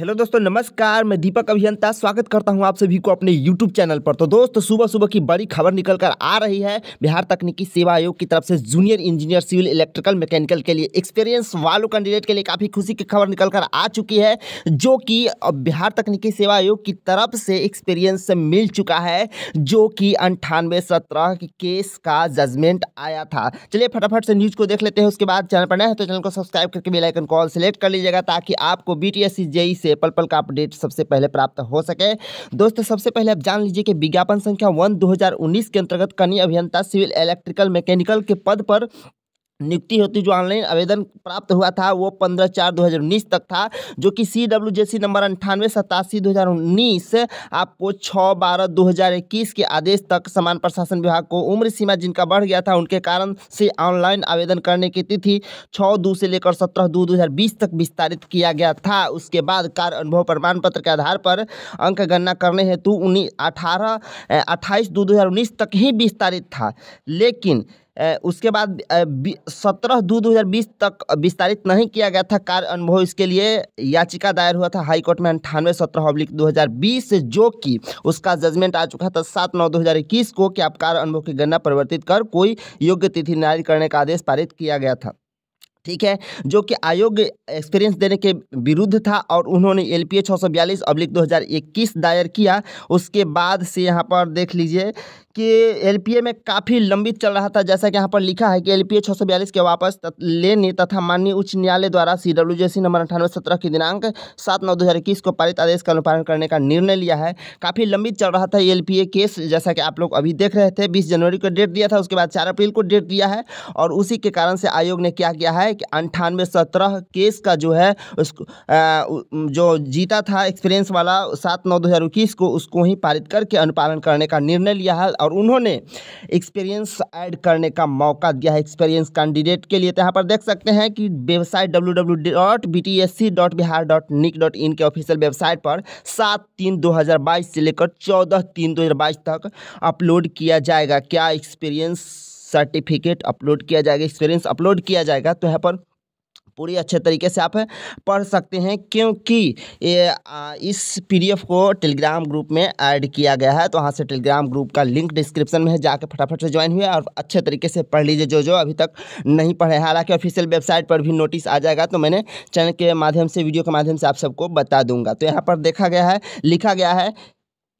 hello दोस्तों नमस्कार मैं दीपक अभियंता स्वागत करता हूं आप सभी को अपने यूट्यूब चैनल पर तो दोस्तों सुबह सुबह की बड़ी खबर निकल कर आ रही है बिहार तकनीकी सेवा आयोग की तरफ से junior engineer civil electrical mechanical के लिए एक्सपीरियंस वालों कैंडिडेट के लिए काफ़ी खुशी की खबर निकल कर आ चुकी है जो कि बिहार तकनीकी सेवा आयोग की तरफ से एक्सपीरियंस मिल चुका है जो कि अंठानवे सत्रह केस का जजमेंट आया था चलिए फटाफट से न्यूज़ को देख लेते हैं उसके बाद चैनल पर नए तो चैनल को सब्सक्राइब करके बेलाइकन कॉल सेलेक्ट कर लीजिएगा ताकि आपको बी टी एस जिससे एप्पल पल का अपडेट सबसे पहले प्राप्त हो सके दोस्तों सबसे पहले आप जान लीजिए कि विज्ञापन संख्या वन दो के अंतर्गत कनी अभियंता सिविल इलेक्ट्रिकल मैकेनिकल के पद पर नियुक्ति होती जो ऑनलाइन आवेदन प्राप्त हुआ था वो पंद्रह चार दो हज़ार उन्नीस तक था जो कि सी डब्ल्यू जे सी नंबर अंठानवे सतासी दो हज़ार उन्नीस आपको छः बारह दो हज़ार इक्कीस के आदेश तक समान प्रशासन विभाग को उम्र सीमा जिनका बढ़ गया था उनके कारण से ऑनलाइन आवेदन करने की तिथि छः दो से लेकर सत्रह दो दो हज़ार बीस तक विस्तारित किया गया था उसके बाद कार्य अनुभव प्रमाण पत्र के आधार पर अंक गणना करने हेतु उन्नीस अठारह अट्ठाईस दो दो हज़ार उन्नीस तक ही विस्तारित था लेकिन उसके बाद सत्रह दो दो हज़ार बीस तक विस्तारित नहीं किया गया था कार्य अनुभव इसके लिए याचिका दायर हुआ था हाईकोर्ट में अंठानवे सत्रह अब्लिक दो हज़ार बीस जो कि उसका जजमेंट आ चुका था सात नौ दो हज़ार इक्कीस को कि आप कार्य अनुभव की गणना परिवर्तित कर कोई योग्य तिथि निर्धारित करने का आदेश पारित किया गया था ठीक है जो कि आयोग एक्सपीरियंस देने के विरुद्ध था और उन्होंने एल पी ए छः सौ बयालीस अब्लिक दो हज़ार इक्कीस दायर किया उसके बाद से यहाँ पर देख लीजिए कि एल में काफ़ी लंबित चल रहा था जैसा कि यहाँ पर लिखा है कि एल पी के वापस लेने तथा माननीय उच्च न्यायालय द्वारा सी डब्ल्यू जे सी नंबर अंठानवे सत्रह के दिनांक सात नौ दो हज़ार इक्कीस को पारित आदेश का अनुपालन करने का निर्णय लिया है काफ़ी लंबित चल रहा था एल केस जैसा कि आप लोग अभी देख रहे थे बीस जनवरी को डेट दिया था उसके बाद चार अप्रैल को डेट दिया है और उसी के कारण से आयोग ने क्या किया है कि अंठानवे सत्रह केस का जो है उसको जो जीता था एक्सपीरियंस वाला सात नौ दो हज़ार इक्कीस को उसको ही पारित करके अनुपालन करने का निर्णय लिया है और उन्होंने एक्सपीरियंस ऐड करने का मौका दिया है एक्सपीरियंस कैंडिडेट के लिए तो यहाँ पर देख सकते हैं कि वेबसाइट डब्ल्यू के ऑफिशियल वेबसाइट पर सात तीन दो से लेकर चौदह तीन दो तक अपलोड किया जाएगा क्या एक्सपीरियंस सर्टिफिकेट अपलोड किया जाएगा एक्सपीरियंस अपलोड किया जाएगा तो यहाँ पर पूरी अच्छे तरीके से आप पढ़ सकते हैं क्योंकि ये इस पीडीएफ को टेलीग्राम ग्रुप में ऐड किया गया है तो वहाँ से टेलीग्राम ग्रुप का लिंक डिस्क्रिप्शन में है जाकर फटाफट से ज्वाइन हुए और अच्छे तरीके से पढ़ लीजिए जो जो अभी तक नहीं पढ़े हालांकि ऑफिशियल वेबसाइट पर भी नोटिस आ जाएगा तो मैंने चैनल के माध्यम से वीडियो के माध्यम से आप सबको बता दूंगा तो यहाँ पर देखा गया है लिखा गया है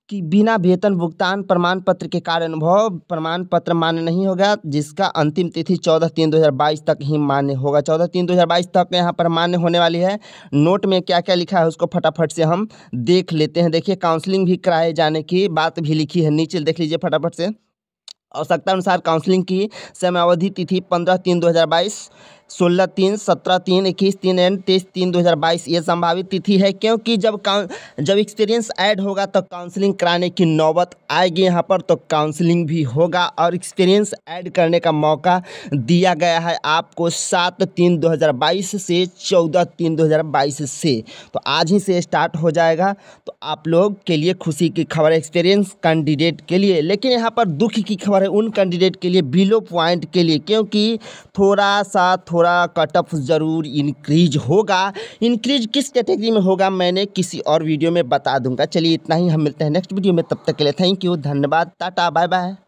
कि बिना वेतन भुगतान प्रमाण पत्र के कार्य अनुभव प्रमाण पत्र मान्य नहीं होगा जिसका अंतिम तिथि चौदह तीन दो हज़ार बाईस तक ही मान्य होगा चौदह तीन दो हज़ार बाईस तक यहाँ पर मान्य होने वाली है नोट में क्या क्या लिखा है उसको फटाफट से हम देख लेते हैं देखिए काउंसलिंग भी कराए जाने की बात भी लिखी है नीचे देख लीजिए फटाफट से आवश्यकता अनुसार काउंसलिंग की समयावधि तिथि पंद्रह तीन दो हज़ार बाईस सोलह तीन सत्रह तीन इक्कीस तीन एंड तेईस तीन दो हज़ार बाईस ये संभावित तिथि है क्योंकि जब जब एक्सपीरियंस ऐड होगा तो काउंसलिंग कराने की नौबत आएगी यहाँ पर तो काउंसलिंग भी होगा और एक्सपीरियंस ऐड करने का मौका दिया गया है आपको सात तीन दो हज़ार बाईस से चौदह तीन दो हज़ार बाईस से तो आज ही से स्टार्ट हो जाएगा तो आप लोग के लिए खुशी की खबर एक्सपीरियंस कैंडिडेट के लिए लेकिन यहाँ पर दुख की खबर है उन कैंडिडेट के लिए बिलो पॉइंट के लिए क्योंकि थोड़ा सा थोड़ा कट ऑफ ज़रूर इंक्रीज होगा इंक्रीज किस कैटेगरी में होगा मैंने किसी और वीडियो में बता दूंगा चलिए इतना ही हम मिलते हैं नेक्स्ट वीडियो में तब तक के लिए थैंक यू धन्यवाद टाटा बाय बाय